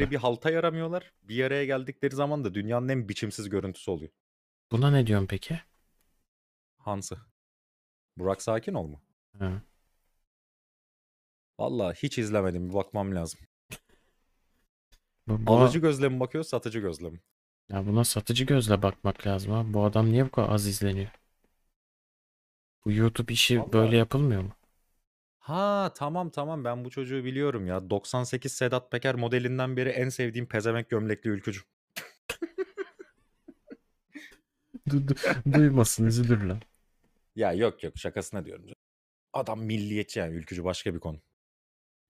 bir halta yaramıyorlar. Bir araya geldikleri zaman da dünyanın en biçimsiz görüntüsü oluyor. Buna ne diyorsun peki? Hansı. Burak sakin ol mu? Ha. Valla hiç izlemedim. Bir bakmam lazım. Bu, bu, Alıcı gözle mi bakıyor, satıcı gözle mi? Ya buna satıcı gözle bakmak lazım ha. Bu adam niye bu kadar az izleniyor? Bu YouTube işi Vallahi- böyle yapılmıyor mu? Ha, tamam, tamam. Ben bu çocuğu biliyorum ya. 98 Sedat Peker modelinden beri en sevdiğim pezemek gömlekli ülkücü. Du- du- duymasın üzülür lan. Ya yok yok şakasına diyorum. canım. Adam milliyetçi yani ülkücü başka bir konu.